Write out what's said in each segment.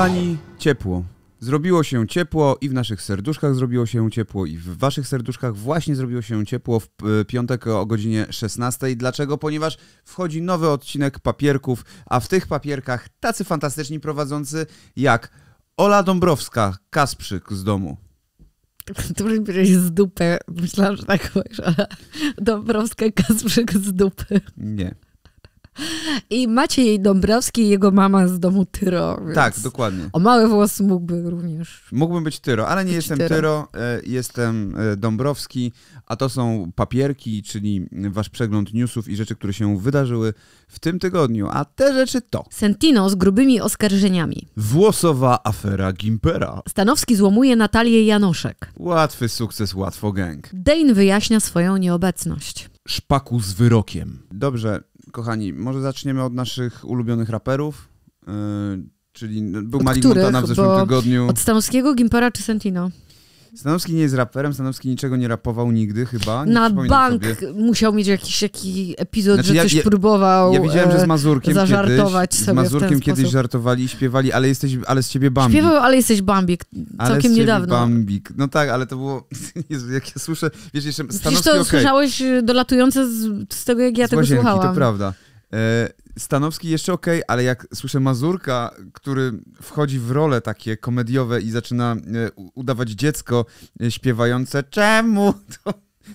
Kochani, ciepło. Zrobiło się ciepło i w naszych serduszkach zrobiło się ciepło i w waszych serduszkach właśnie zrobiło się ciepło w e, piątek o godzinie 16. Dlaczego? Ponieważ wchodzi nowy odcinek papierków, a w tych papierkach tacy fantastyczni prowadzący jak Ola Dąbrowska, Kasprzyk z domu. Który bierzesz z dupy. Myślałam, że tak powiesz, ale Dąbrowska, Kasprzyk z dupy. Nie. I Maciej Dąbrowski, jego mama z domu Tyro. Tak, dokładnie. O małe włos mógłby również. Mógłbym być Tyro, ale nie jestem tyro. tyro, e, jestem e, Dąbrowski, a to są papierki, czyli wasz przegląd newsów i rzeczy, które się wydarzyły w tym tygodniu. A te rzeczy to... Sentino z grubymi oskarżeniami. Włosowa afera Gimpera. Stanowski złomuje Natalię Janoszek. Łatwy sukces, łatwo gang. Dane wyjaśnia swoją nieobecność szpaku z wyrokiem. Dobrze, kochani, może zaczniemy od naszych ulubionych raperów. Yy, czyli no, był Malin Montana w zeszłym Bo tygodniu. Od Stanowskiego, Gimpera czy Sentino? Stanowski nie jest raperem, Stanowski niczego nie rapował nigdy chyba. Nie Na bank sobie. musiał mieć jakiś taki epizod, znaczy, że ja, coś ja, próbował. Ja widziałem, że z Mazurkiem zażartować kiedyś, sobie Z Mazurkiem kiedyś sposób. żartowali, śpiewali, ale jesteś, ale z ciebie Bambik. Śpiewał, ale jesteś Bambik, całkiem ale z ciebie niedawno. Bambik. No tak, ale to było, jak ja słyszę, wiesz, jeszcze Stanowski, Przecież to okay. słyszałeś y, dolatujące z, z tego, jak ja Zła tego ziemki, słuchałam. to prawda. E, Stanowski jeszcze ok, ale jak słyszę Mazurka, który wchodzi w role takie komediowe i zaczyna e, udawać dziecko e, śpiewające czemu, to,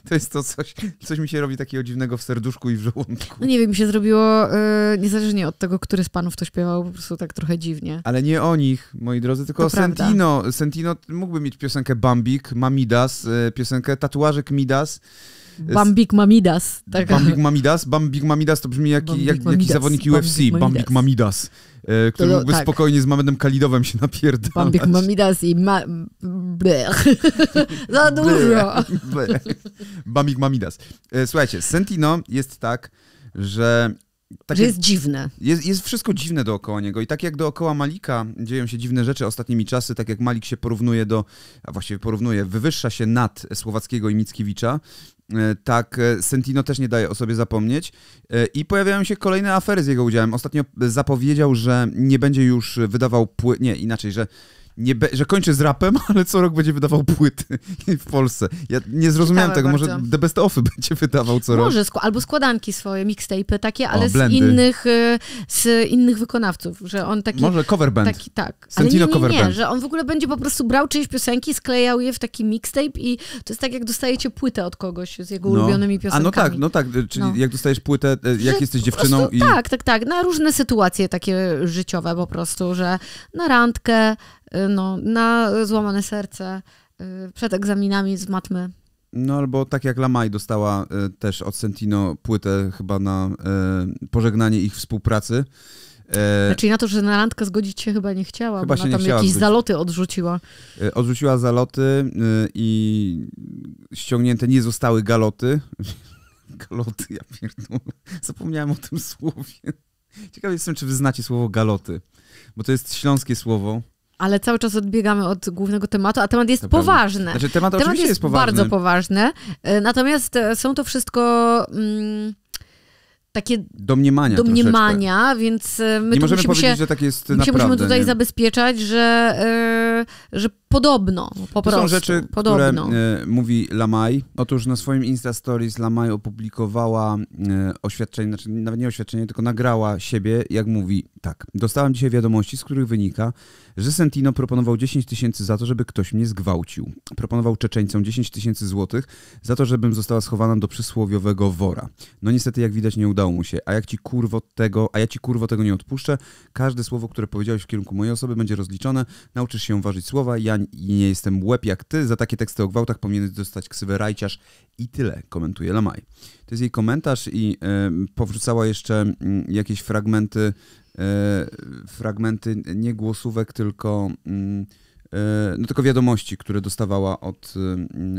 to jest to coś, coś mi się robi takiego dziwnego w serduszku i w żołądku. No nie wiem, mi się zrobiło yy, niezależnie od tego, który z panów to śpiewał, po prostu tak trochę dziwnie. Ale nie o nich, moi drodzy, tylko to o Sentino. Sentino mógłby mieć piosenkę Bambik, Mamidas, piosenkę Tatuażek Midas. Bambik Mamidas. Tak. Bambik Mamidas? Bambik Mamidas to brzmi jak, jak, jak jakiś zawodnik UFC. Bambik Mamidas. Bambik Mamidas e, który to, mógłby tak. spokojnie z Mamedem Kalidowem się napierdalać. Bambik Mamidas i ma... Blech. Za dużo. Blech. Bambik Mamidas. E, słuchajcie, Sentino jest tak, że... Tak że jest, jest dziwne. Jest, jest wszystko dziwne dookoła niego. I tak jak dookoła Malika dzieją się dziwne rzeczy ostatnimi czasy, tak jak Malik się porównuje do, a właściwie porównuje, wywyższa się nad Słowackiego i Mickiewicza, E, tak e, Sentino też nie daje o sobie zapomnieć. E, I pojawiają się kolejne afery z jego udziałem. Ostatnio zapowiedział, że nie będzie już wydawał pły... Nie, inaczej, że nie be, że kończy z rapem, ale co rok będzie wydawał płyty w Polsce. Ja nie zrozumiałem Ciekawe tego, bardzo. może The Best Offy będzie wydawał co może, rok. Może albo składanki swoje, mixtape takie, ale o, z innych y, z innych wykonawców, że on taki... Może cover band. Taki, tak. Sentino ale nie, nie, nie, nie, że on w ogóle będzie po prostu brał czyjeś piosenki, sklejał je w taki mixtape i to jest tak, jak dostajecie płytę od kogoś z jego no. ulubionymi piosenkami. A no tak, no tak, czyli no. jak dostajesz płytę, e, jak że jesteś dziewczyną prostu, i... Tak, tak, tak, na różne sytuacje takie życiowe po prostu, że na randkę, Y, no, na złamane serce y, przed egzaminami z matmy. No albo tak jak Lamaj dostała y, też od Sentino płytę chyba na pożegnanie ich współpracy. E... Znaczy na to, że na randkę zgodzić się chyba nie chciała, chyba bo ona tam jakieś zgodzić. zaloty odrzuciła. E, odrzuciła zaloty i ściągnięte nie zostały galoty. galoty, ja pierdolę. Zapomniałem o tym słowie. Ciekaw jestem, czy wy znacie słowo galoty, bo to jest śląskie słowo. Ale cały czas odbiegamy od głównego tematu, a temat jest poważny. Znaczy, temat, temat oczywiście jest, jest poważny. bardzo poważny. E, natomiast e, są to wszystko. Mm, takie domniemania, domniemania więc e, my nie możemy musimy powiedzieć, się, że tak jest naprawdę. musimy tutaj nie. zabezpieczać, że, że Podobno, po prostu. To są rzeczy, Podobno. które e, mówi Lamaj. Otóż na swoim Insta Stories Lamaj opublikowała e, oświadczenie, znaczy nawet nie oświadczenie, tylko nagrała siebie, jak mówi tak. Dostałam dzisiaj wiadomości, z których wynika, że Sentino proponował 10 tysięcy za to, żeby ktoś mnie zgwałcił. Proponował Czeczeńcom 10 tysięcy złotych za to, żebym została schowana do przysłowiowego wora. No niestety, jak widać, nie udało mu się. A jak ci kurwo tego, a ja ci kurwo tego nie odpuszczę, każde słowo, które powiedziałeś w kierunku mojej osoby będzie rozliczone. Nauczysz się ważyć słowa, ja i nie jestem łeb jak ty, za takie teksty o gwałtach powinien dostać ksywę rajciarz i tyle, komentuje Lamaj. To jest jej komentarz i y, powrzucała jeszcze y, jakieś fragmenty, y, fragmenty nie głosówek, tylko... Mm, e, no, tylko wiadomości, które dostawała od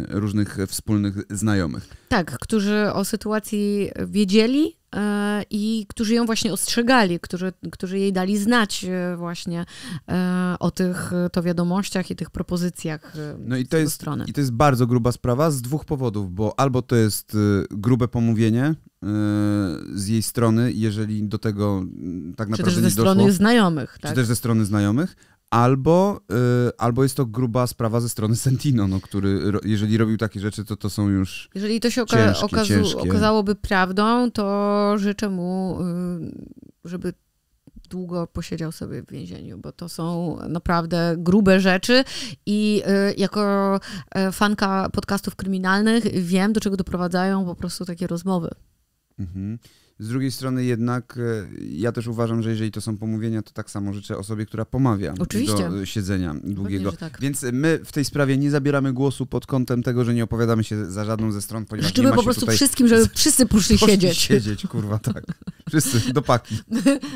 różnych wspólnych znajomych. Tak, którzy o sytuacji wiedzieli, E, i którzy ją właśnie ostrzegali, którzy, którzy jej dali znać e, właśnie e, o tych to wiadomościach i tych propozycjach no i to jest, strony. I to jest bardzo gruba sprawa z dwóch powodów, bo albo to jest y, grube pomówienie, y, z jej strony, jeżeli do tego mm, tak naprawdę czy też ze nie doszło. strony znajomych, tak? Czy też ze strony znajomych, Albo, y, albo jest to gruba sprawa ze strony Sentino, no, który ro, jeżeli robił takie rzeczy, to to są już. Jeżeli to się oka ciężkie, okazu- ciężkie. okazałoby prawdą, to życzę mu, y, żeby długo posiedział sobie w więzieniu, bo to są naprawdę grube rzeczy i y, jako e, fanka podcastów kryminalnych wiem, do czego doprowadzają po prostu takie rozmowy. Mhm. Z drugiej strony jednak e, ja też uważam, że jeżeli to są pomówienia, to tak samo życzę osobie, która pomawia Oczywiście. do siedzenia długiego. Pewnie, tak. Więc my w tej sprawie nie zabieramy głosu pod kątem tego, że nie opowiadamy się za żadną ze stron, ponieważ Życzymy po prostu wszystkim, żeby wszyscy poszli, poszli siedzieć. siedzieć, kurwa, tak. Wszyscy, do paki.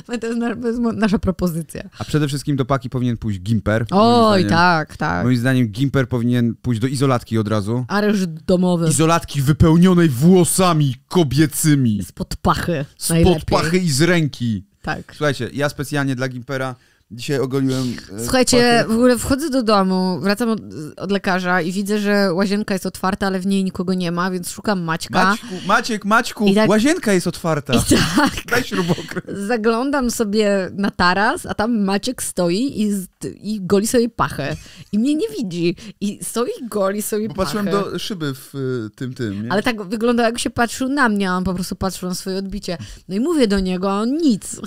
No to jest nasza propozycja. A przede wszystkim do paki powinien pójść Gimper. Oj, tak, tak. Moim zdaniem Gimper powinien pójść do izolatki od razu. Areszt domowy. Izolatki wypełnionej włosami kobiecymi. pod pachy pachy. Najlepiej. Spod pachy i z ręki. Tak. Słuchajcie, ja specjalnie dla Gimpera Dzisiaj ogoliłem. E, Słuchajcie, pachy. w ogóle wchodzę do domu, wracam od, od, lekarza i widzę, że łazienka jest otwarta, ale w niej nikogo nie ma, więc szukam Maćka. Maćku, Maciek, Maćku, tak, łazienka jest otwarta. I tak. Daj śrubokręt. Zaglądam sobie na taras, a tam Maciek stoi i z i goli sobie pachę. I mnie nie widzi. I stoi i goli sobie pachę. Patrzyłem do szyby w y, tym, tym. Nie? Ale tak wyglądał, jak się patrzył na mnie, a on po prostu patrzył na swoje odbicie. No i mówię do niego, a on nic.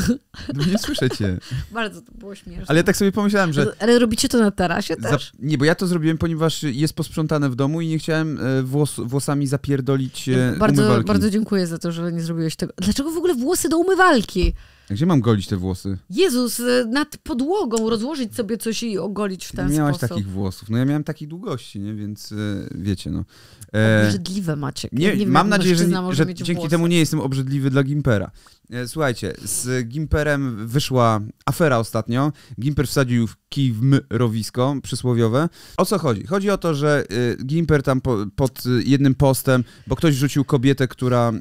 No nie słyszę cię. Bardzo to było śmieszne. Ale ja tak sobie pomyślałem, że... Ale robicie to na tarasie też? Za... Nie, bo ja to zrobiłem, ponieważ jest posprzątane w domu i nie chciałem e, włos... włosami zapierdolić e, bardzo, umywalki. Bardzo dziękuję za to, że nie zrobiłeś tego. Dlaczego w ogóle włosy do umywalki? Gdzie mam golić te włosy? Jezus, e, nad podłogą rozłożyć sobie coś i ogolić w ten nie Miałaś sposób. takich włosów. No ja miałem takiej długości, nie? więc e, wiecie, no. E... Obrzydliwe macie. nie, nie mam nadzieję, że, że dzięki włosy. temu nie jestem obrzydliwy dla Gimpera. E, słuchajcie, z Gimperem wyszła afera ostatnio. Gimper wsadził kij w mrowisko przysłowiowe. O co chodzi? Chodzi o to, że e, Gimper tam po, pod e, jednym postem, bo ktoś rzucił kobietę, która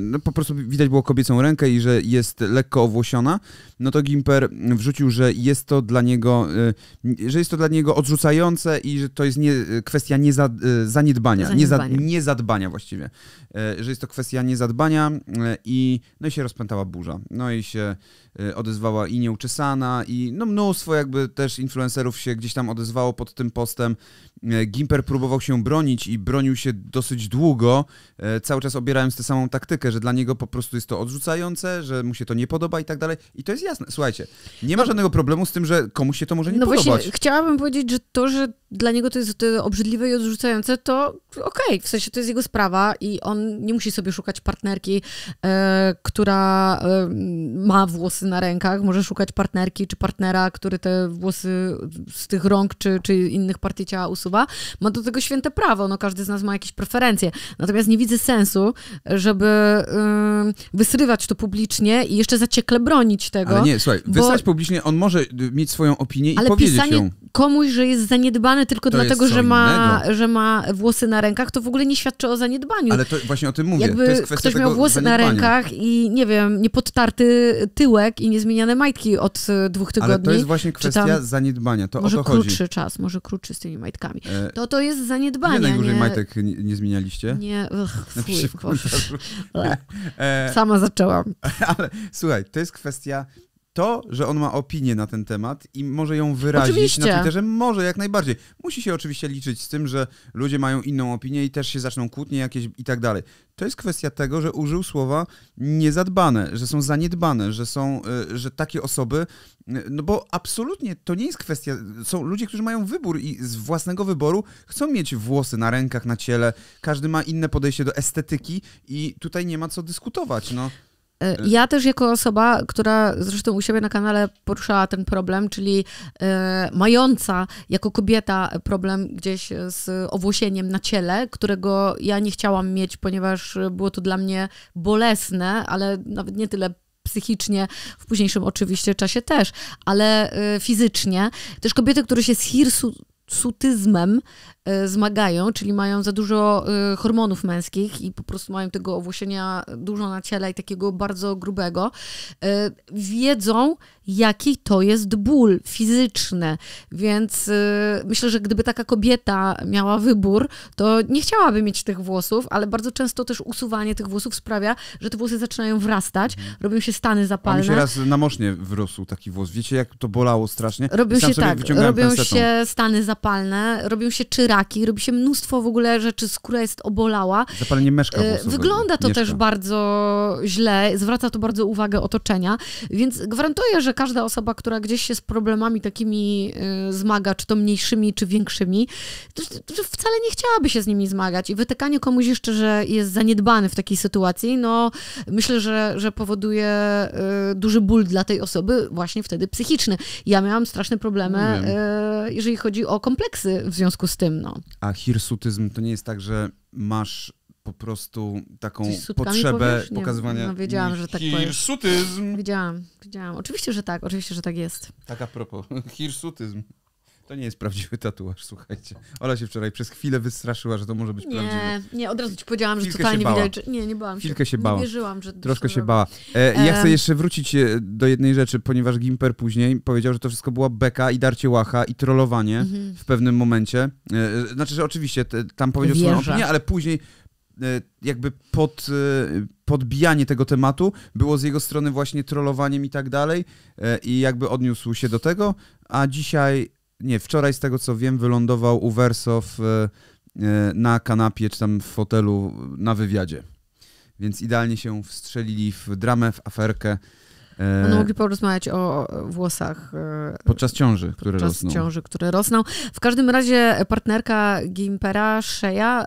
no, po prostu widać było kobiecą rękę i że jest lekko owłosiona, no to Gimper wrzucił, że jest to dla niego, że jest to dla niego odrzucające i że to jest nie, kwestia nieza, zaniedbania, zaniedbania. niezadbania właściwie. Że jest to kwestia niezadbania i no i się rozpętało cała burza. No i się y, odezwała i nieuczesana, i no mnóstwo jakby też influencerów się gdzieś tam odezwało pod tym postem. Y, Gimper próbował się bronić i bronił się dosyć długo, y, cały czas obierając tę samą taktykę, że dla niego po prostu jest to odrzucające, że mu się to nie podoba i tak dalej. I to jest jasne. Słuchajcie, nie ma no- żadnego problemu z tym, że komuś się to może nie no podobać. No właśnie, chciałabym powiedzieć, że to, że dla niego to jest obrzydliwe i odrzucające, to okej, okay, w sensie to jest jego sprawa i on nie musi sobie szukać partnerki, e, która e, ma włosy na rękach, może szukać partnerki czy partnera, który te włosy z tych rąk czy, czy innych partii ciała usuwa. Ma do tego święte prawo, no każdy z nas ma jakieś preferencje. Natomiast nie widzę sensu, żeby e, wysrywać to publicznie i jeszcze zaciekle bronić tego. Ale nie, słuchaj, bo... wysłać publicznie, on może mieć swoją opinię i ale powiedzieć pisanie komuś, że jest zaniedbany tylko to dlatego, że ma, że ma włosy na rękach, to w ogóle nie świadczy o zaniedbaniu. Ale to właśnie o tym mówię. Jakby ktoś miał włosy na rękach i nie wiem, niepodtarty tyłek i niezmieniane majtki od e, dwóch tygodni. Ale to jest właśnie kwestia zaniedbania. To może o to chodzi. krótszy czas, może krótszy z tymi majtkami. E... To to jest zaniedbanie. Nie najdłużej nie... majtek nie, nie zmienialiście? Nie, Ugh, na fuj, e, Sama zaczęłam. Ale słuchaj, to jest kwestia to, że on ma opinię na ten temat i może ją wyrazić oczywiście. na Twitterze, może jak najbardziej. Musi się oczywiście liczyć z tym, że ludzie mają inną opinię i też się zaczną kłótnie jakieś i tak dalej. To jest kwestia tego, że użył słowa niezadbane, że są zaniedbane, że są, y, że takie osoby, y, no bo absolutnie to nie jest kwestia, są ludzie, którzy mają wybór i z własnego wyboru chcą mieć włosy na rękach, na ciele, każdy ma inne podejście do estetyki i tutaj nie ma co dyskutować, no. E, mhm. Ja też jako osoba, która zresztą u siebie na kanale poruszała ten problem, czyli e, mająca jako kobieta problem gdzieś z owłosieniem na ciele, którego ja nie chciałam mieć, ponieważ było to dla mnie bolesne, ale nawet nie tyle psychicznie, w późniejszym oczywiście czasie też, ale y, fizycznie. Też kobiety, które się z hirsu sutyzmem e, zmagają, czyli mają za dużo e, hormonów męskich i po prostu mają tego owłosienia dużo na ciele i takiego bardzo grubego, e, wiedzą, jaki to jest ból fizyczny. Więc myślę, że gdyby taka kobieta miała wybór, to nie chciałaby mieć tych włosów, ale bardzo często też usuwanie tych włosów sprawia, że te włosy zaczynają wrastać, mhm. robią się stany zapalne. A mi się raz na mosznie wrósł taki włos. Wiecie, jak to bolało strasznie? Robią się tak, robią się stany zapalne zapalne, robią się czyraki, robi się mnóstwo w ogóle rzeczy, skóra jest obolała. Zapalenie meszka e, włosowego. Wygląda to Mieszka. też bardzo źle, zwraca to bardzo uwagę otoczenia, więc gwarantuję, że każda osoba, która gdzieś się z problemami takimi e, zmaga, czy to mniejszymi, czy większymi, to, to wcale nie chciałaby się z nimi zmagać i wytykanie komuś jeszcze, że jest zaniedbany w takiej sytuacji, no myślę, że, że powoduje e, duży ból dla tej osoby, właśnie wtedy psychiczny. Ja miałam straszne problemy, no jeżeli chodzi o komunikację kompleksy w związku z tym. No. A hirsutyzm to nie jest tak, że masz po prostu taką potrzebę powiesz, nie, pokazywania. No, wiedziałam, że tak Hirsutyzm! Powiem. Wiedziałam, wiedziałam. Oczywiście, że tak, oczywiście, że tak jest. Tak a propos, hirsutyzm. To nie jest prawdziwy tatuaż, słuchajcie. Ola się wczoraj przez chwilę wystraszyła, że to może być nie, prawdziwy. Nie, od razu ci powiedziałam, Chwilkę że totalnie widać. Nie, nie bałam Chwilkę się. się bałam. Nie wierzyłam, że... Troszkę się bała. E, ja chcę jeszcze wrócić e, do jednej rzeczy, ponieważ Gimper później powiedział, że to wszystko była beka i darcie łacha i trollowanie mhm. w pewnym momencie. E, znaczy, że oczywiście te, tam powiedział Wierzę. swoją opinię, ale później e, jakby pod, e, podbijanie tego tematu było z jego strony właśnie trollowaniem i tak dalej i jakby odniósł się do tego, a dzisiaj nie, wczoraj z tego co wiem wylądował Wersow e, e, na kanapie czy tam w fotelu na wywiadzie. Więc idealnie się wstrzelili w dramę, w aferkę. No, mogli porozmawiać o włosach. Podczas ciąży, które podczas rosną. ciąży, które rosną. W każdym razie partnerka Gimpera, Sheja,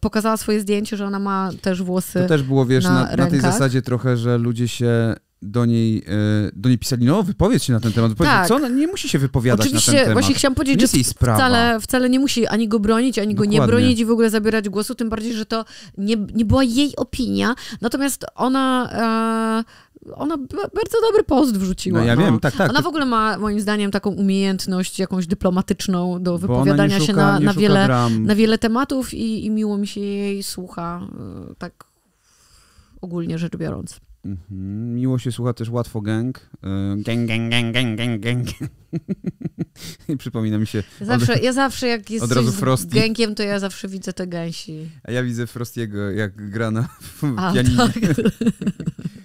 pokazała swoje zdjęcie, że ona ma też włosy. To też było, wiesz, na, na, na tej zasadzie trochę, że ludzie się do niej, e, do niej pisali, no wypowiedz się na ten temat. Tak. Co ona nie musi się wypowiadać Oczywiście, na ten temat. Właśnie chciałam powiedzieć, że wcale, wcale nie musi ani go bronić, ani Dokładnie. go nie bronić i w ogóle zabierać głosu, tym bardziej, że to nie, nie była jej opinia. Natomiast ona... E ona bardzo dobry post wrzuciła. No ja no. wiem, tak, tak. Ona w ogóle ma, moim zdaniem, taką umiejętność jakąś dyplomatyczną do wypowiadania szuka, się na, na wiele, na wiele tematów i, i miło mi się jej słucha, e, tak ogólnie rzecz biorąc. Mhm. Miło się słucha też łatwo gang. E, gang, gang, gang, gang, gang, gang. I przypomina mi się. Zawsze, od, ja zawsze jak jest od razu z gękiem, to ja zawsze widzę te gęsi. A ja widzę Frostiego, jak gra na A, tak. pianinie. Tak.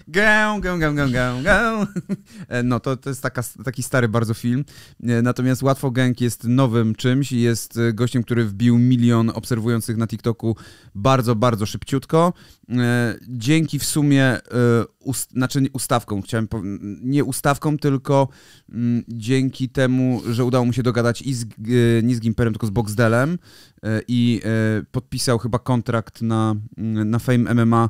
Gę, gę, gę, gę, gę, gę. E, no, to, to jest taka, taki stary bardzo film. E, natomiast Łatwo Gang jest nowym czymś i jest gościem, który wbił milion obserwujących na TikToku bardzo, bardzo szybciutko. Dzięki w sumie ust, znaczy ustawką, chciałem powiedzieć, nie ustawką, tylko m, mm, dzięki temu, że udało mu się dogadać i z, y, nie z Gimperem, tylko z Boxdelem e, i y, podpisał chyba kontrakt na, mm, na Fame MMA,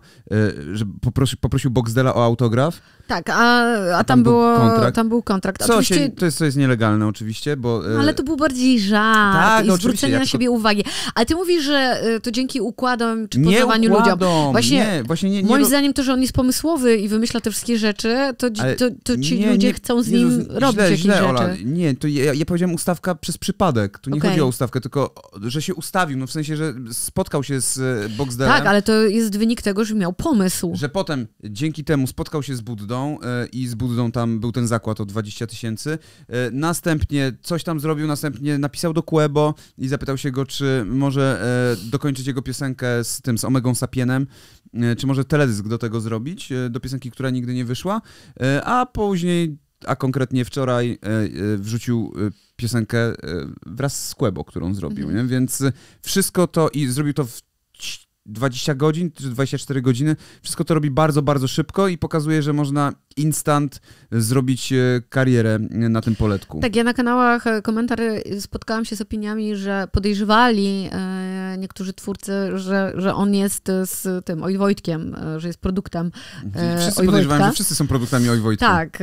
że poprosi, poprosił Boxdela o autograf. Tak, a, a, a tam, tam, było, tam był kontrakt. Co oczywiście... się, to jest, co jest nielegalne oczywiście, bo... E, ale to był bardziej żart tak, i zwrócenie na siebie to... uwagi. Ale ty mówisz, że e, to dzięki układom czy podawaniu ludziom. Właśnie, nie, właśnie nie, nie Moim zdaniem to, że on jest pomysłowy i wymyśla te wszystkie rzeczy, to, to, to ci nie, ludzie chcą z nim robić źle, jakieś źle, rzeczy. Ola. Nie, to ja, ja powiedziałem ustawka przez przypadek. Tu nie okay. chodzi o ustawkę, tylko że się ustawił, no w sensie, że spotkał się z e, Boxdelem. Tak, ale to jest wynik tego, że miał pomysł. Że potem dzięki temu spotkał się z Buddą, Buddą e, i z Buddą tam był ten zakład o 20 tysięcy. E, następnie coś tam zrobił, następnie napisał do Kuebo i zapytał się go, czy może e, dokończyć jego piosenkę z tym, z Omegą Sapienem, czy może teledysk do tego zrobić, do piosenki, która nigdy nie wyszła, a później, a konkretnie wczoraj wrzucił piosenkę wraz z Kuebo, którą zrobił, mhm. nie? więc wszystko to i zrobił to w 20 godzin czy 24 godziny. Wszystko to robi bardzo, bardzo szybko i pokazuje, że można instant zrobić e, karierę e, na tym poletku. Tak, ja na kanałach e, komentarze spotkałam się z opiniami, że podejrzewali niektórzy twórcy, że, że on jest z tym Oj Wojtkiem, że jest produktem I mhm. Wszyscy Oj podejrzewałem, że wszyscy są produktami Oj Wojtka. Tak,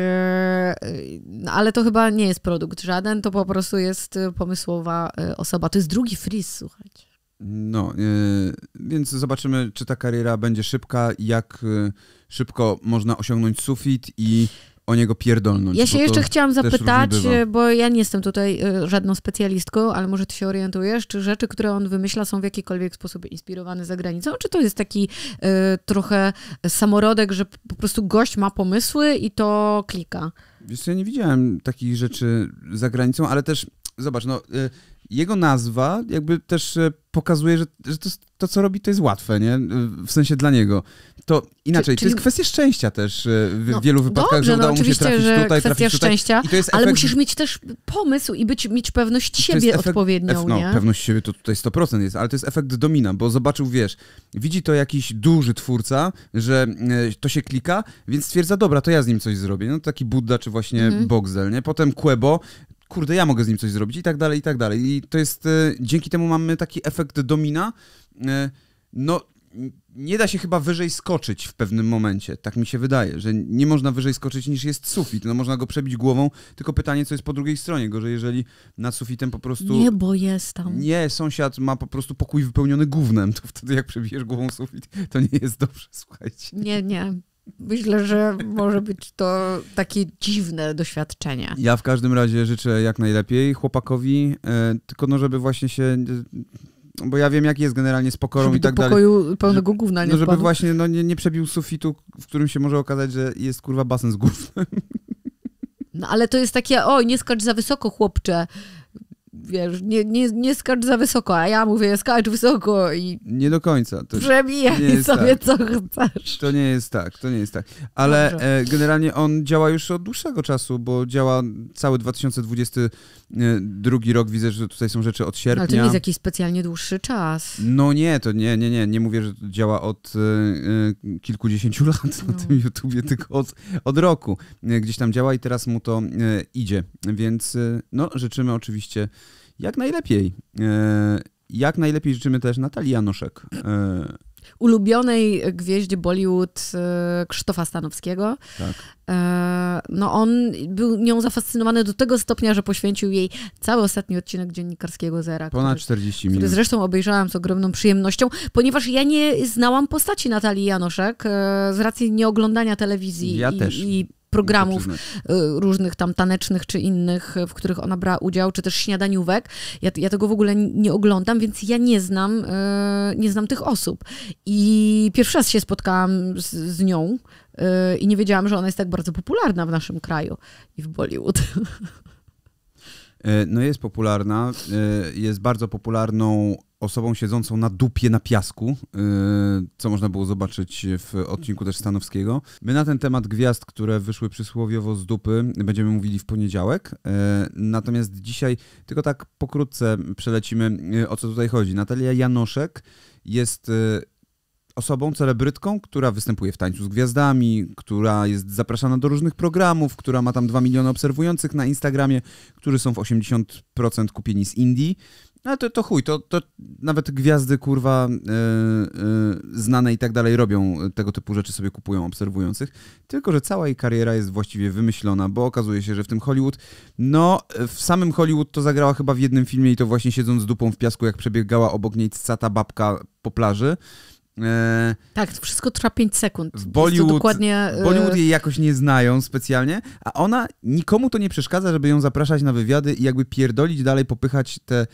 no, ale to chyba nie jest produkt żaden, to po prostu jest pomysłowa osoba. To jest drugi fris, słuchajcie. No, yy, więc zobaczymy, czy ta kariera będzie szybka, jak e, szybko można osiągnąć sufit i o niego pierdolnąć. Ja się jeszcze chciałam zapytać, bo ja nie jestem tutaj e, żadną specjalistką, ale może ty się orientujesz, czy rzeczy, które on wymyśla, są w jakikolwiek sposób inspirowane za granicą, czy to jest taki y, trochę samorodek, że po prostu gość ma pomysły i to klika? Wiesz, ja nie widziałem takich rzeczy za granicą, ale też zobacz, no, y, jego nazwa jakby też e, pokazuje, że, że to, to, co robi, to jest łatwe, nie? Y, w sensie dla niego. To inaczej, czyli... to jest kwestia szczęścia też y, w no, wielu wypadkach, dobrze, że no, udało no, mu się trafić że tutaj, kwestia trafić tutaj. szczęścia, efekt... ale musisz mieć też pomysł i być, mieć pewność siebie efekt... odpowiednią, no, nie? pewność siebie to tutaj 100% jest, ale to jest efekt domina, bo zobaczył, wiesz, widzi to jakiś duży twórca, że to się klika, więc stwierdza, dobra, to ja z nim coś zrobię. No taki Buddha czy właśnie mhm. nie? Potem Quebo, kurde, ja mogę z nim coś zrobić i tak dalej, i tak dalej. I to jest, e, dzięki temu mamy taki efekt domina. E, no, nie da się chyba wyżej skoczyć w pewnym momencie, tak mi się wydaje, że nie można wyżej skoczyć niż jest sufit, no można go przebić głową, tylko pytanie, co jest po drugiej stronie, gorzej jeżeli nad sufitem po prostu... Nie, bo jest tam. Nie, sąsiad ma po prostu pokój wypełniony gównem, to wtedy jak przebijesz głową sufit, to nie jest dobrze, słuchajcie. Nie, nie, myślę, że może być to takie dziwne doświadczenie. Ja w każdym razie życzę jak najlepiej chłopakowi, e, tylko no, żeby właśnie się bo ja wiem, jaki jest generalnie z pokorą żeby i tak dalej. pełnego gówna nie No żeby właśnie no, nie, nie przebił sufitu, w którym się może okazać, że jest kurwa basen z głów. No ale to jest takie, oj, nie skacz za wysoko, chłopcze wiesz, nie, nie, nie skacz za wysoko, a ja mówię, skacz wysoko i... Nie do końca. To przebijaj sobie, tak. co chcesz. To nie jest tak, to nie jest tak. Ale e, generalnie on działa już od dłuższego czasu, bo działa cały 2022 rok. Widzę, że tutaj są rzeczy od sierpnia. Ale to nie jest jakiś specjalnie dłuższy czas. No nie, to nie, nie, nie. Nie mówię, że działa od y, kilkudziesięciu lat na no. tym YouTubie, tylko od, od roku. Gdzieś tam działa i teraz mu to idzie. Więc no, życzymy oczywiście jak najlepiej. E, jak najlepiej życzymy też Natalii Janoszek. E, Ulubionej gwieździe Bollywood e, Krzysztofa Stanowskiego. Tak. No on był nią zafascynowany do tego stopnia, że poświęcił jej cały ostatni odcinek dziennikarskiego Zera. Ponad który, 40 minut. Który zresztą obejrzałam z ogromną przyjemnością, ponieważ ja nie znałam postaci Natalii Janoszek z racji nieoglądania telewizji. Ja i, też. I programów y, różnych tam tanecznych czy innych, y, w których ona brała udział, czy też śniadaniówek. Ja, ja tego w ogóle nie oglądam, więc ja nie znam, y, nie znam tych osób. I pierwszy raz się spotkałam z, z nią i nie wiedziałam, że ona jest tak bardzo popularna w naszym kraju i w Bollywood. E, no jest popularna, e, jest bardzo popularną osobą siedzącą na dupie na piasku, y, co można było zobaczyć w odcinku też Stanowskiego. My na ten temat gwiazd, które wyszły przysłowiowo z dupy, będziemy mówili w poniedziałek. Y, natomiast dzisiaj tylko tak pokrótce przelecimy, y, o co tutaj chodzi. Natalia Janoszek jest osobą, celebrytką, która występuje w Tańcu z Gwiazdami, która jest zapraszana do różnych programów, która ma tam 2 miliony obserwujących na Instagramie, którzy są w 80% kupieni z Indii. No to, to chuj, to, to nawet gwiazdy kurwa yy, yy, znane i tak dalej robią tego typu rzeczy, sobie kupują obserwujących. Tylko, że cała jej kariera jest właściwie wymyślona, bo okazuje się, że w tym Hollywood, no w samym Hollywood to zagrała chyba w jednym filmie i to właśnie siedząc z dupą w piasku, jak przebiegała obok niej cata babka po plaży. E, tak, wszystko trwa 5 sekund. W Bollywood, dokładnie, e, Bollywood jej jakoś nie znają specjalnie, a ona nikomu to nie przeszkadza, żeby ją zapraszać na wywiady i jakby pierdolić dalej, popychać te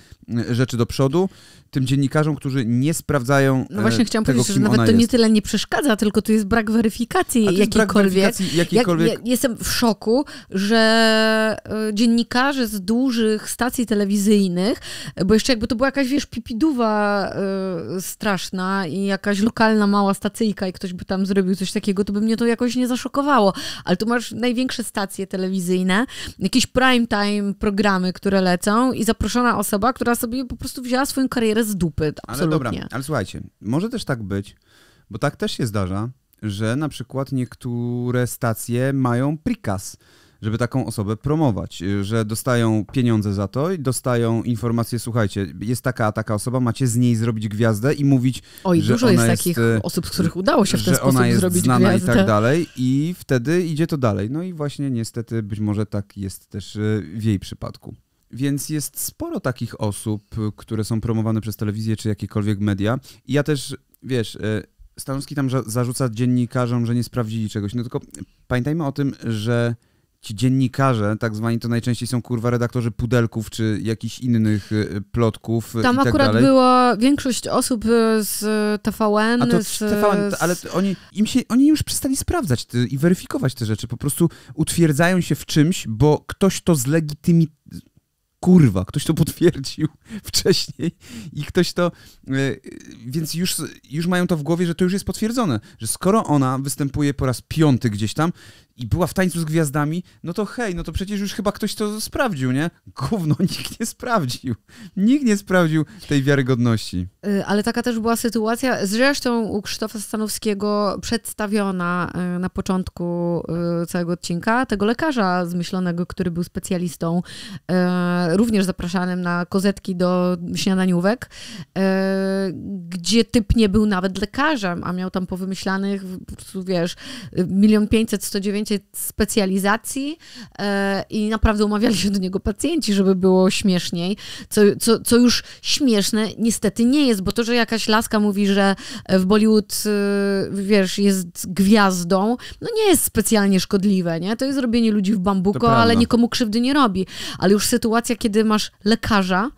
rzeczy do przodu tym dziennikarzom, którzy nie sprawdzają. No właśnie e, chciałam tego, powiedzieć, że nawet to jest. nie tyle nie przeszkadza, tylko to jest brak weryfikacji jest jakiejkolwiek. Brak weryfikacji jakiejkolwiek... Jak, ja jestem w szoku, że e, dziennikarze z dużych stacji telewizyjnych, bo jeszcze jakby to była jakaś, wiesz, pipiduwa straszna i jakaś jakaś lokalna mała stacyjka i ktoś by tam zrobił coś takiego, to by mnie to jakoś nie zaszokowało. Ale tu masz największe stacje telewizyjne, jakieś prime time programy, które lecą i zaproszona osoba, która sobie po prostu wzięła swoją karierę z dupy. Absolutnie. Ale dobra, ale słuchajcie, może też tak być, bo tak też się zdarza, że na przykład niektóre stacje mają prikaz żeby taką osobę promować, y, że dostają pieniądze za to i dostają informacje, słuchajcie, jest taka, taka osoba, macie z niej zrobić gwiazdę i mówić, Oj, że dużo ona jest takich jest, y, osób, z których udało się w ten że sposób ona jest zrobić znana gwiazdę. i tak dalej i wtedy idzie to dalej. No i właśnie niestety być może tak jest też y, w jej przypadku. Więc jest sporo takich osób, które są promowane przez telewizję czy jakiekolwiek media. I ja też, wiesz, Stanowski tam zarzuca dziennikarzom, że nie sprawdzili czegoś. No tylko pamiętajmy o tym, że ci dziennikarze, tak zwani, to najczęściej są kurwa redaktorzy pudelków czy jakichś innych y, plotków. Y, tam tak akurat dalej. była większość osób y, z TVN. A to z, TVN, ale oni, im się, oni już przestali sprawdzać te, i weryfikować te rzeczy. Po prostu utwierdzają się w czymś, bo ktoś to zlegitymi kurwa, ktoś to potwierdził wcześniej i ktoś to. Yy, więc już, już mają to w głowie, że to już jest potwierdzone, że skoro ona występuje po raz piąty gdzieś tam, i była w tańcu z gwiazdami, no to hej, no to przecież już chyba ktoś to sprawdził, nie? Gówno, nikt nie sprawdził. Nikt nie sprawdził tej wiarygodności. Y, ale taka też była sytuacja, zresztą u Krzysztofa Stanowskiego przedstawiona y, na początku y, całego odcinka, tego lekarza zmyślonego, który był specjalistą, również zapraszanym na kozetki do śniadaniówek, gdzie typ nie był nawet lekarzem, a miał tam powymyślanych, wiesz, milion pięćset, sto dziewięć zajęcie specjalizacji e, i naprawdę umawiali się do niego pacjenci, żeby było śmieszniej, co, co, co już śmieszne niestety nie jest, bo to, że jakaś laska mówi, że w Bollywood, e, wiesz, jest gwiazdą, no nie jest specjalnie szkodliwe, nie? To jest robienie ludzi w bambuko, ale nikomu krzywdy nie robi. Ale już sytuacja, kiedy masz lekarza,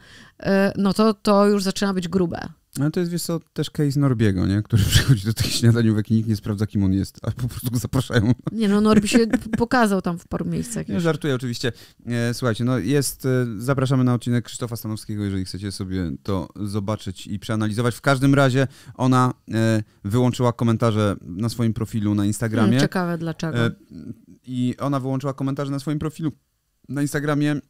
e, no to to już zaczyna być grube. No to jest, wiesz co, też case Norbiego, nie? Który przychodzi do tych śniadaniówek i nikt nie sprawdza, kim on jest, a po prostu go zapraszają. Nie no, Norbi się pokazał tam w paru miejscach. Nie, żartuję oczywiście. E, słuchajcie, no jest, e, zapraszamy na odcinek Krzysztofa Stanowskiego, jeżeli chcecie sobie to zobaczyć i przeanalizować. W każdym razie ona e, wyłączyła komentarze na swoim profilu na Instagramie. Mm, ciekawe dlaczego. I ona wyłączyła komentarze na swoim profilu na Instagramie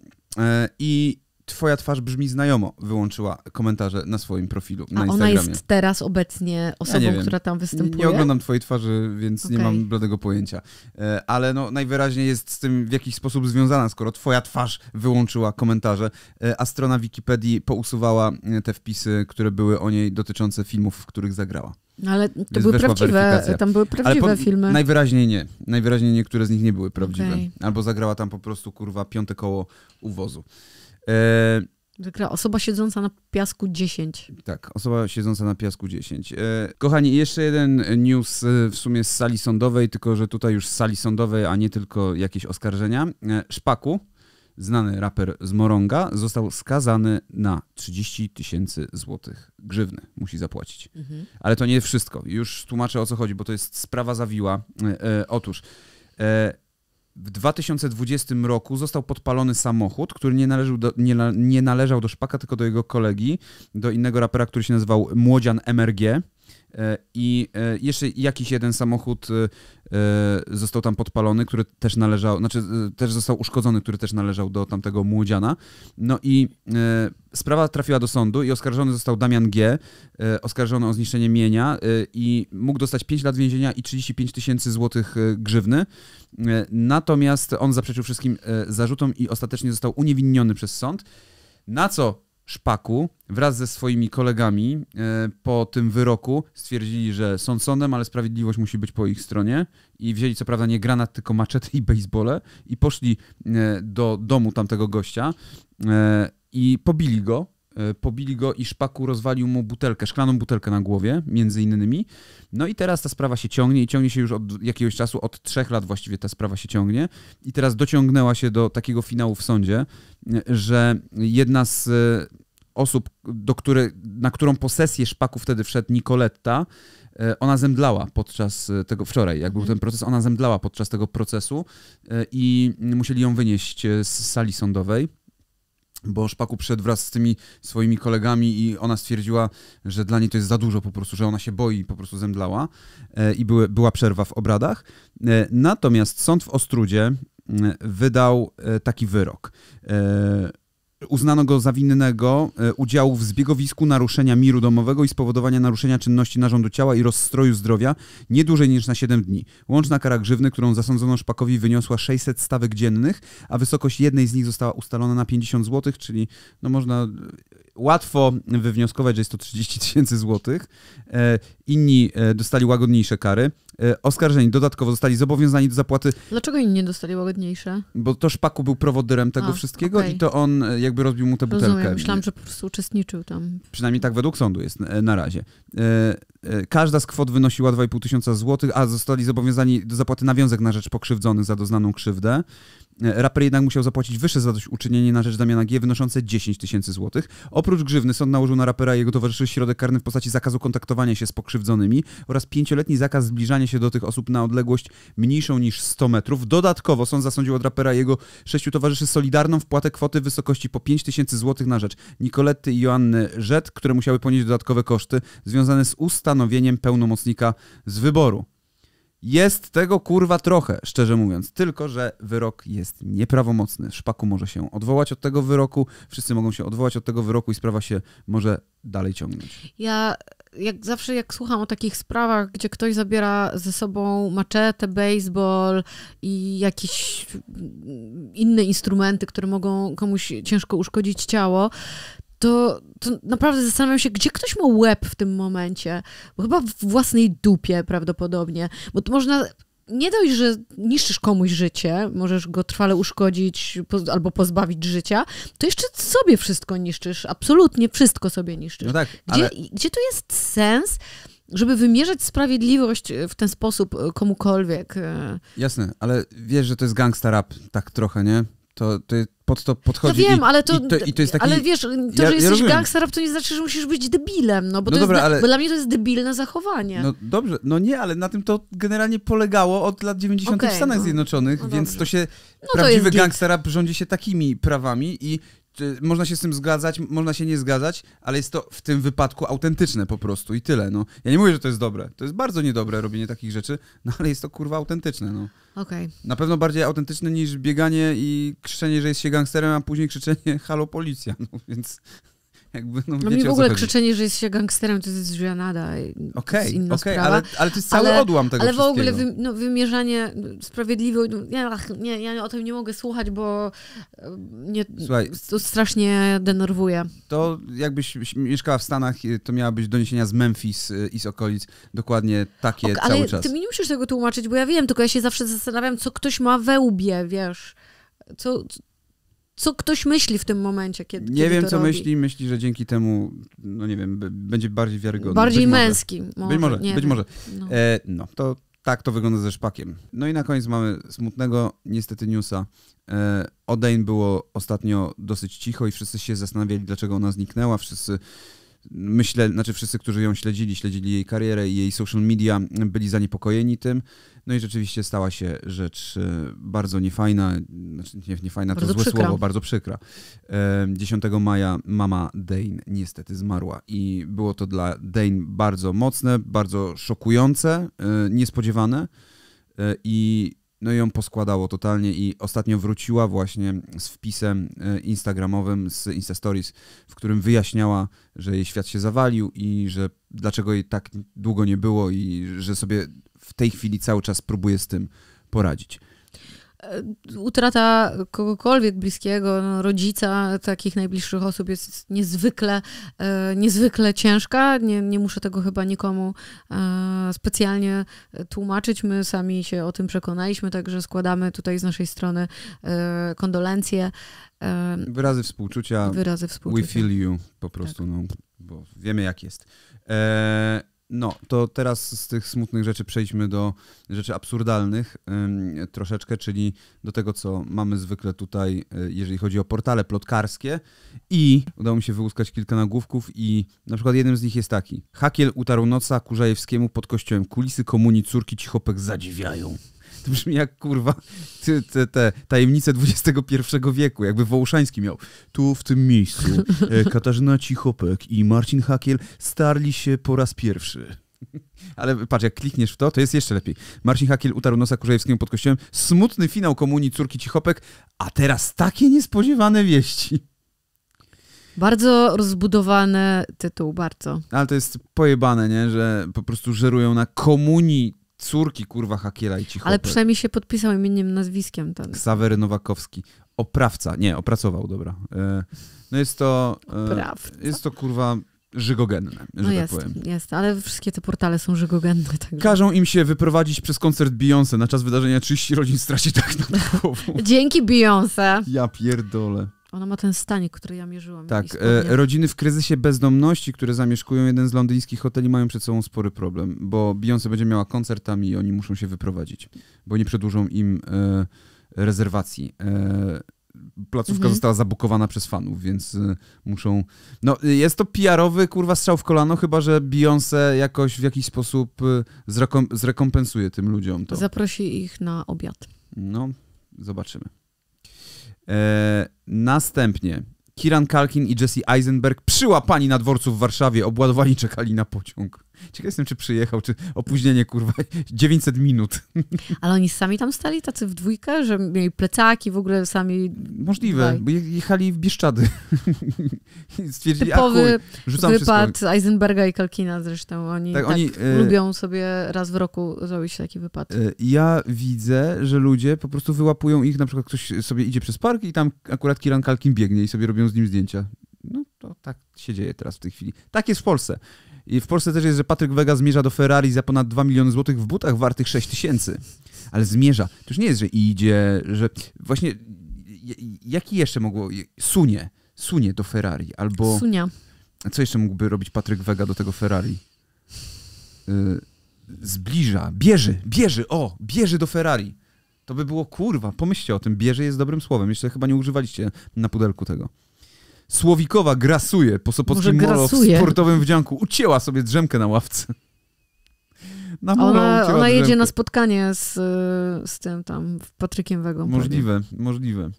i twoja twarz brzmi znajomo, wyłączyła komentarze na swoim profilu A na Instagramie. ona jest teraz obecnie osobą, ja która tam występuje? Nie oglądam twojej twarzy, więc okay. nie mam bladego pojęcia. E, ale no, najwyraźniej jest z tym w jakiś sposób związana, skoro twoja twarz wyłączyła komentarze, e, a strona Wikipedii pousuwała e, te wpisy, które były o niej dotyczące filmów, w których zagrała. No ale to Więc były prawdziwe, tam były prawdziwe po, filmy. Najwyraźniej nie. Najwyraźniej niektóre z nich nie były prawdziwe. Okay. Albo zagrała tam po prostu kurwa piąte koło uwozu. Zwykle yy, osoba siedząca na piasku 10. Tak, osoba siedząca na piasku 10. Yy, kochani, jeszcze jeden news yy, w sumie z sali sądowej, tylko że tutaj już z sali sądowej, a nie tylko jakieś oskarżenia. Szpaku, znany raper z Moronga, został skazany na 30 tysięcy złotych grzywny. Musi zapłacić. Mhm. Ale to nie wszystko. Już tłumaczę o co chodzi, bo to jest sprawa zawiła. otóż. W 2020 roku został podpalony samochód, który nie, należył do, nie, nie należał do Szpaka, tylko do jego kolegi, do innego rapera, który się nazywał Młodzian MRG. E, I e, jeszcze jakiś jeden samochód e, został tam podpalony, który też należał, znaczy też został uszkodzony, który też należał do tamtego młodziana. No i sprawa trafiła do sądu i oskarżony został Damian G., oskarżony o zniszczenie mienia i mógł dostać 5 lat więzienia i 35 tysięcy złotych grzywny. Natomiast on zaprzeczył wszystkim zarzutom i ostatecznie został uniewinniony przez sąd. Na co Szpaku wraz ze swoimi kolegami e, po tym wyroku stwierdzili, że są sądem, ale sprawiedliwość musi być po ich stronie i wzięli co prawda nie granat, tylko maczety i bejsbole i poszli e, do domu tamtego gościa e, i pobili go E, pobili go i szpaku rozwalił mu butelkę, szklaną butelkę na głowie, między innymi. No i teraz ta sprawa się ciągnie i ciągnie się już od jakiegoś czasu, od trzech lat właściwie ta sprawa się ciągnie. I teraz dociągnęła się do takiego finału w sądzie, e, że jedna z e, osób, do której, na którą posesję szpaku wtedy wszedł Nicoletta, ona zemdlała podczas tego, wczoraj jak był mhm. ten proces, ona zemdlała podczas tego procesu i musieli ją wynieść z sali sądowej bo Szpaku przyszedł wraz z tymi swoimi kolegami i ona stwierdziła, że dla niej to jest za dużo po prostu, że ona się boi i po prostu zemdlała e, i były, była przerwa w obradach. E, natomiast sąd w Ostrudzie wydał e, taki wyrok, Uznano go za winnego e, udziału w zbiegowisku naruszenia miru domowego i spowodowania naruszenia czynności narządu ciała i rozstroju zdrowia nie dłużej niż na 7 dni. Łączna kara grzywny, którą zasądzono Szpakowi wyniosła 600 stawek dziennych, a wysokość jednej z nich została ustalona na 50 zł, czyli no można łatwo wywnioskować, że jest to 30 tysięcy złotych. E, inni e, dostali łagodniejsze kary. E, oskarżeni dodatkowo zostali zobowiązani do zapłaty. Dlaczego inni nie dostali łagodniejsze? Bo to Szpaku był prowodyrem tego A, wszystkiego okay. i to on jakby rozbił mu tę butelkę. Rozumiem. Myślałam, że po prostu uczestniczył tam. Przynajmniej tak według sądu jest na razie. Każda z kwot wynosiła 2,5 tysiąca złotych, a zostali zobowiązani do zapłaty nawiązek na rzecz pokrzywdzonych za doznaną krzywdę. E, raper jednak musiał zapłacić wyższe zadośćuczynienie na rzecz Damiana G, wynoszące 10 tysięcy złotych. Oprócz grzywny sąd nałożył na rapera i jego towarzyszy środek karny w postaci zakazu kontaktowania się z pokrzywdzonymi oraz pięcioletni zakaz zbliżania się do tych osób na odległość mniejszą niż 100 metrów. Dodatkowo sąd zasądził od rapera i jego sześciu towarzyszy solidarną wpłatę kwoty w wysokości po 5 tysięcy złotych na rzecz Nikolety i Joanny Rzet, które musiały ponieść dodatkowe koszty związane z ustanowieniem pełnomocnika z wyboru. Jest tego kurwa trochę, szczerze mówiąc. Tylko, że wyrok jest nieprawomocny. Szpaku może się odwołać od tego wyroku, wszyscy mogą się odwołać od tego wyroku i sprawa się może dalej ciągnąć. Ja jak zawsze jak słucham o takich sprawach, gdzie ktoś zabiera ze sobą maczetę, baseball i jakieś inne instrumenty, które mogą komuś ciężko uszkodzić ciało, to, to naprawdę zastanawiam się, gdzie ktoś ma łeb w tym momencie. Bo chyba w własnej dupie prawdopodobnie. Bo to można nie dość, że niszczysz komuś życie, możesz go trwale uszkodzić albo pozbawić życia, to jeszcze sobie wszystko niszczysz, absolutnie wszystko sobie niszczysz. No tak, gdzie, ale... gdzie tu jest sens, żeby wymierzać sprawiedliwość e, w ten sposób e, komukolwiek? E? Jasne, ale wiesz, że to jest gangsta rap, tak trochę, nie? To, to pod to podchodzi. No wiem, i, ale to, i to, i to jest taki... Ale wiesz, to, ja, że jesteś ja gangsterem, to nie znaczy, że musisz być debilem, no bo, no to dobra, jest, ale... bo dla mnie to jest debilne zachowanie. No dobrze, no nie, ale na tym to generalnie polegało od lat 90. Okay, w Stanach no. Zjednoczonych, no więc dobrze. to się... No prawdziwy gangstera rządzi się takimi prawami i Y, można się z tym zgadzać, można się nie zgadzać, ale jest to w tym wypadku autentyczne po prostu i tyle. No. Ja nie mówię, że to jest dobre. To jest bardzo niedobre robienie takich rzeczy, no ale jest to kurwa autentyczne. No. Okay. Na pewno bardziej autentyczne niż bieganie i krzyczenie, że jest się gangsterem, a później krzyczenie halo policja. No, więc jakby, no, no mi w ogóle krzyczenie, że jest się gangsterem, to jest nada, Okej, okay, okay ale, ale to jest cały ale, odłam tego Ale w ogóle wy, no, wymierzanie sprawiedliwe, no, ja, nie, ja o tym nie mogę słuchać, bo e, nie. Słuchaj, to strasznie denerwuje. To jakbyś mieszkała w Stanach, y, to miałabyś doniesienia z Memphis y, i z okolic, dokładnie takie okay, cały ale czas. Ale ty mi nie musisz tego tłumaczyć, bo ja wiem, tylko ja się zawsze zastanawiam, co ktoś ma we łbie, wiesz co, co ktoś myśli w tym momencie, kiedy Nie kiedy wiem, co robi. myśli. Myśli, że dzięki temu, no nie wiem, będzie bardziej wiarygodny. Bardziej być męski. Może. Być może, być może. No. E, no, to tak to wygląda ze szpakiem. No i na koniec mamy smutnego, niestety, newsa. E, Odein było ostatnio dosyć cicho i wszyscy się zastanawiali, dlaczego ona zniknęła. Wszyscy myślę, znaczy wszyscy, którzy ją śledzili, śledzili jej karierę i jej social media, byli zaniepokojeni tym. No i rzeczywiście stała się rzecz e, bardzo niefajna, znaczy nie, niefajna bardzo to złe przykra. słowo, bardzo przykra. 10 e, maja mama Dane niestety zmarła i było to dla Dane bardzo mocne, bardzo szokujące, e, niespodziewane i no ją poskładało totalnie i ostatnio wróciła właśnie z wpisem instagramowym z Insta Stories, w którym wyjaśniała, że jej świat się zawalił i że dlaczego jej tak długo nie było i że sobie w tej chwili cały czas próbuje z tym poradzić e, utrata kogokolwiek bliskiego, no, rodzica, takich najbliższych osób jest niezwykle, e, niezwykle ciężka. Nie, nie muszę tego chyba nikomu e, specjalnie tłumaczyć. My sami się o tym przekonaliśmy, także składamy tutaj z naszej strony e, kondolencje. E, wyrazy współczucia. Wyrazy współczucia. We feel you po prostu, tak. no, bo wiemy jak jest. E, no, to teraz z tych smutnych rzeczy przejdźmy do rzeczy absurdalnych troszeczkę, czyli do tego, co mamy zwykle tutaj, y, jeżeli chodzi o portale plotkarskie. I udało mi się wyłuskać kilka nagłówków i na przykład jednym z nich jest taki. Hakiel utarł noca Kurzajewskiemu pod kościołem. Kulisy komunii córki Cichopek zadziwiają. To brzmi jak kurwa te, te, te tajemnice XXI wieku, jakby Wołuszański miał. Tu w tym miejscu e, Katarzyna Cichopek i Marcin Hakiel starli się po raz pierwszy. Ale patrz, jak klikniesz w to, to jest jeszcze lepiej. Marcin Hakiel utarł nosa Kurzejewskiemu pod kościołem. Smutny finał komunii córki Cichopek, a teraz takie niespodziewane wieści. Bardzo rozbudowany tytuł, bardzo. Ale to jest pojebane, nie? że po prostu żerują na komunii córki kurwa Hakiela i Cicho. Ale przynajmniej się podpisał imieniem, nazwiskiem. Ten. Tak. Ksawery Nowakowski. Oprawca. Nie, opracował, dobra. E, no jest to... E, Oprawca. Jest to kurwa żygogenne, że no tak jest, tak powiem. Jest, ale wszystkie te portale są żygogenne. Także. Każą im się wyprowadzić przez koncert Beyoncé na czas wydarzenia 30 rodzin straci tak nad głową. Dzięki Beyoncé. Ja pierdolę. Ona ma ten stanik, który ja mierzyłam. Tak, e, rodziny w kryzysie bezdomności, które zamieszkują jeden z londyńskich hoteli, mają przed sobą spory problem, bo Beyoncé będzie miała koncertami i oni muszą się wyprowadzić, bo nie przedłużą im e, rezerwacji. E, placówka mhm. została zabukowana przez fanów, więc e, muszą... No, jest to PR-owy, kurwa, strzał w kolano, chyba, że Beyoncé jakoś w jakiś sposób e, zrekom zrekompensuje tym ludziom to. Zaprosi ich na obiad. No, zobaczymy. E, następnie Kiran Kalkin i Jesse Eisenberg przyłapani na dworcu w Warszawie, obładowani czekali na pociąg. Ciekaw jestem, czy przyjechał, czy opóźnienie, kurwa, 900 minut. Ale oni sami tam stali, tacy w dwójkę, że mieli plecaki w ogóle sami... Możliwe, Daj. bo jechali w Bieszczady. Stwierdzili, Typowy rzucam wypad wszystko. Eisenberga i Kalkina zresztą. Oni tak, tak oni, e, lubią sobie raz w roku zrobić taki wypad. E, ja widzę, że ludzie po prostu wyłapują ich, na przykład ktoś sobie idzie przez park i tam akurat Kiran Kalkin biegnie i sobie robią z nim zdjęcia. No to tak się dzieje teraz w tej chwili. Tak jest w Polsce. I w Polsce też jest, że Patryk Wega zmierza do Ferrari za ponad 2 miliony złotych w butach wartych 6 tysięcy. Ale zmierza. To już nie jest, że idzie, że właśnie jaki jeszcze mogło... Sunie. Sunie do Ferrari albo... Sunia. co jeszcze mógłby robić Patryk Wega do tego Ferrari? Y, zbliża, bierze, bierze, o, bierze do Ferrari. To by było kurwa, pomyślcie o tym, bierze jest dobrym słowem. Jeszcze chyba nie używaliście na pudelku tego. Słowikowa grasuje po Sopockim Molo w sportowym wdzianku. Ucięła sobie drzemkę na ławce. Na ona, ona jedzie na spotkanie z, y, z tym tam, Patrykiem Wegą. Możliwe, możliwe.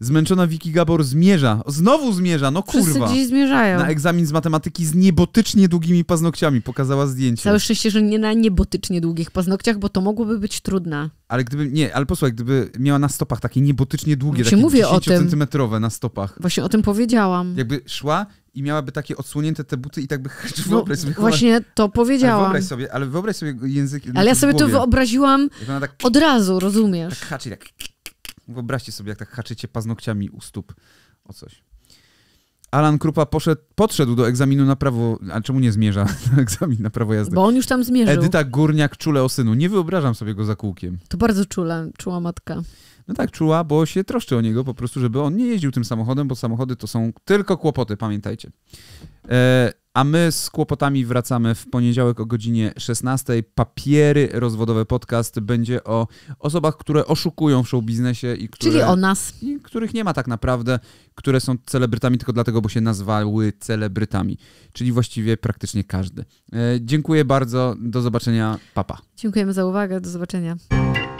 Zmęczona Wiki Gabor zmierza. Znowu zmierza, no kurwa. Wszyscy gdzieś zmierzają. Na egzamin z matematyki z niebotycznie długimi paznokciami pokazała zdjęcie. Całe szczęście, że nie na niebotycznie długich paznokciach, bo to mogłoby być trudne. Ale gdyby, nie, ale posłuchaj, gdyby miała na stopach takie niebotycznie długie, Właśnie znaczy takie 10-centymetrowe na stopach. Właśnie o tym powiedziałam. Jakby szła i miałaby takie odsłonięte te buty i tak by znaczy no, wyobraź sobie. Właśnie to powiedziałam. Ale wyobraź sobie, ale wyobraź sobie język. Ale ja sobie to wyobraziłam tak... od razu, rozumiesz? Tak haczy, tak. Wyobraźcie sobie, jak tak haczycie paznokciami u stóp o coś. Alan Krupa poszedł, podszedł do egzaminu na prawo, a czemu nie zmierza na egzamin na prawo jazdy? Bo on już tam zmierzył. Edyta Górniak, czule o synu. Nie wyobrażam sobie go za kółkiem. To bardzo czule, czuła matka. No tak, czuła, bo się troszczy o niego po prostu, żeby on nie jeździł tym samochodem, bo samochody to są tylko kłopoty, pamiętajcie. E, a my z kłopotami wracamy w poniedziałek o godzinie 16. Papiery rozwodowe podcast będzie o osobach, które oszukują w showbiznesie i które, Czyli o nas. I których nie ma tak naprawdę, które są celebrytami tylko dlatego, bo się nazwały celebrytami. Czyli właściwie praktycznie każdy. E, dziękuję bardzo. Do zobaczenia. Papa. Pa. Dziękujemy za uwagę. Do zobaczenia.